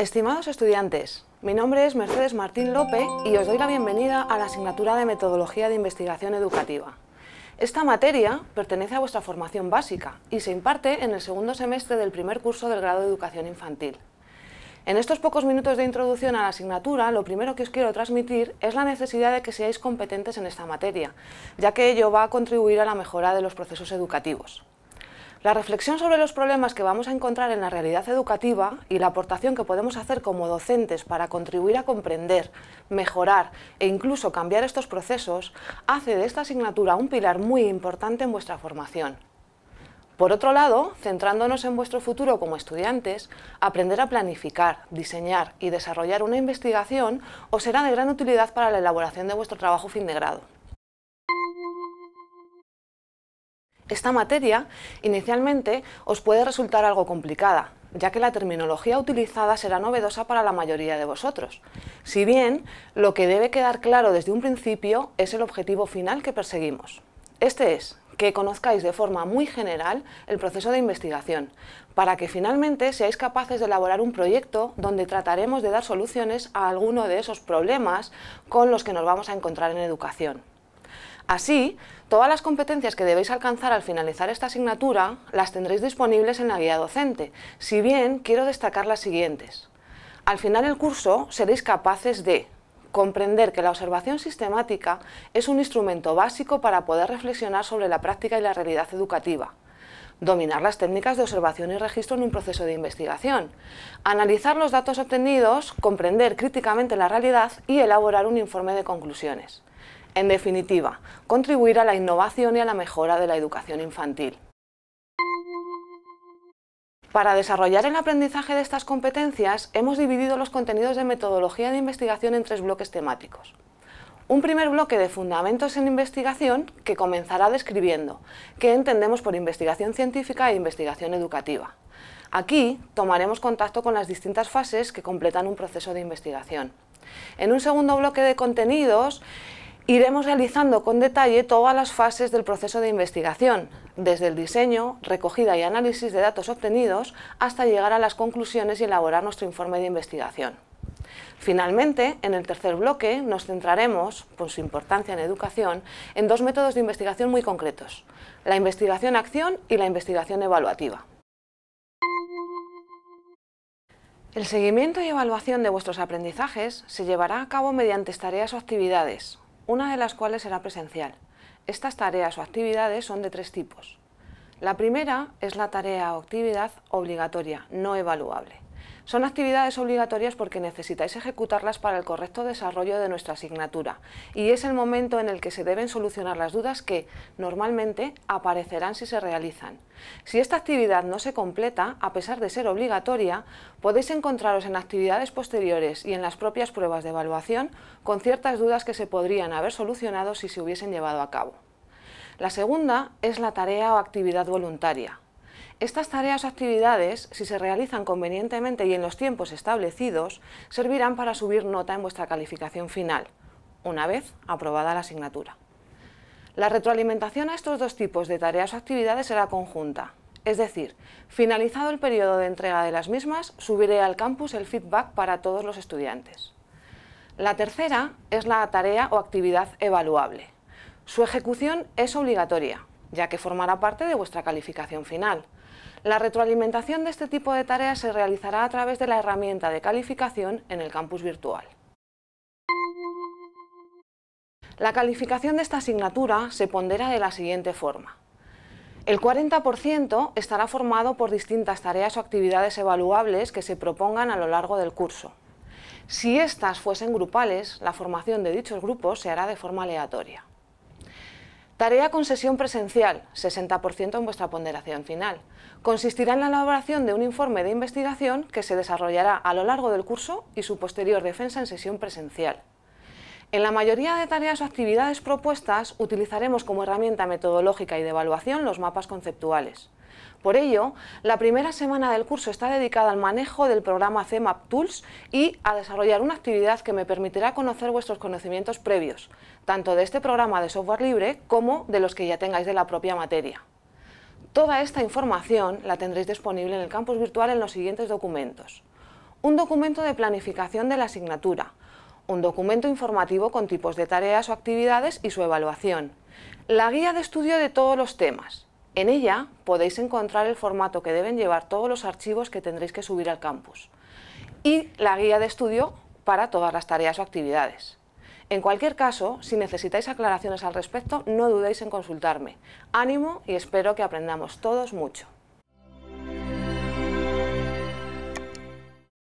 Estimados estudiantes, mi nombre es Mercedes Martín López y os doy la bienvenida a la asignatura de Metodología de Investigación Educativa. Esta materia pertenece a vuestra formación básica y se imparte en el segundo semestre del primer curso del grado de Educación Infantil. En estos pocos minutos de introducción a la asignatura, lo primero que os quiero transmitir es la necesidad de que seáis competentes en esta materia, ya que ello va a contribuir a la mejora de los procesos educativos. La reflexión sobre los problemas que vamos a encontrar en la realidad educativa y la aportación que podemos hacer como docentes para contribuir a comprender, mejorar e incluso cambiar estos procesos hace de esta asignatura un pilar muy importante en vuestra formación. Por otro lado, centrándonos en vuestro futuro como estudiantes, aprender a planificar, diseñar y desarrollar una investigación os será de gran utilidad para la elaboración de vuestro trabajo fin de grado. Esta materia inicialmente os puede resultar algo complicada, ya que la terminología utilizada será novedosa para la mayoría de vosotros. Si bien, lo que debe quedar claro desde un principio es el objetivo final que perseguimos. Este es que conozcáis de forma muy general el proceso de investigación, para que finalmente seáis capaces de elaborar un proyecto donde trataremos de dar soluciones a alguno de esos problemas con los que nos vamos a encontrar en educación. Así, todas las competencias que debéis alcanzar al finalizar esta asignatura las tendréis disponibles en la guía docente, si bien quiero destacar las siguientes. Al final del curso seréis capaces de comprender que la observación sistemática es un instrumento básico para poder reflexionar sobre la práctica y la realidad educativa, dominar las técnicas de observación y registro en un proceso de investigación, analizar los datos obtenidos, comprender críticamente la realidad y elaborar un informe de conclusiones. En definitiva, contribuir a la innovación y a la mejora de la educación infantil. Para desarrollar el aprendizaje de estas competencias, hemos dividido los contenidos de metodología de investigación en tres bloques temáticos. Un primer bloque de fundamentos en investigación que comenzará describiendo qué entendemos por investigación científica e investigación educativa. Aquí tomaremos contacto con las distintas fases que completan un proceso de investigación. En un segundo bloque de contenidos Iremos realizando con detalle todas las fases del proceso de investigación, desde el diseño, recogida y análisis de datos obtenidos, hasta llegar a las conclusiones y elaborar nuestro informe de investigación. Finalmente, en el tercer bloque nos centraremos, por su importancia en educación, en dos métodos de investigación muy concretos, la investigación-acción y la investigación evaluativa. El seguimiento y evaluación de vuestros aprendizajes se llevará a cabo mediante tareas o actividades, una de las cuales será presencial. Estas tareas o actividades son de tres tipos. La primera es la tarea o actividad obligatoria, no evaluable. Son actividades obligatorias porque necesitáis ejecutarlas para el correcto desarrollo de nuestra asignatura y es el momento en el que se deben solucionar las dudas que, normalmente, aparecerán si se realizan. Si esta actividad no se completa, a pesar de ser obligatoria, podéis encontraros en actividades posteriores y en las propias pruebas de evaluación con ciertas dudas que se podrían haber solucionado si se hubiesen llevado a cabo. La segunda es la tarea o actividad voluntaria, estas tareas o actividades, si se realizan convenientemente y en los tiempos establecidos, servirán para subir nota en vuestra calificación final, una vez aprobada la asignatura. La retroalimentación a estos dos tipos de tareas o actividades será conjunta, es decir, finalizado el periodo de entrega de las mismas, subiré al campus el feedback para todos los estudiantes. La tercera es la tarea o actividad evaluable. Su ejecución es obligatoria, ya que formará parte de vuestra calificación final. La retroalimentación de este tipo de tareas se realizará a través de la herramienta de calificación en el campus virtual. La calificación de esta asignatura se pondera de la siguiente forma. El 40% estará formado por distintas tareas o actividades evaluables que se propongan a lo largo del curso. Si estas fuesen grupales, la formación de dichos grupos se hará de forma aleatoria. Tarea con sesión presencial, 60% en vuestra ponderación final. Consistirá en la elaboración de un informe de investigación que se desarrollará a lo largo del curso y su posterior defensa en sesión presencial. En la mayoría de tareas o actividades propuestas utilizaremos como herramienta metodológica y de evaluación los mapas conceptuales. Por ello, la primera semana del curso está dedicada al manejo del programa CMAP Tools y a desarrollar una actividad que me permitirá conocer vuestros conocimientos previos, tanto de este programa de software libre como de los que ya tengáis de la propia materia. Toda esta información la tendréis disponible en el campus virtual en los siguientes documentos. Un documento de planificación de la asignatura, un documento informativo con tipos de tareas o actividades y su evaluación, la guía de estudio de todos los temas. En ella podéis encontrar el formato que deben llevar todos los archivos que tendréis que subir al campus y la guía de estudio para todas las tareas o actividades. En cualquier caso, si necesitáis aclaraciones al respecto, no dudéis en consultarme. Ánimo y espero que aprendamos todos mucho.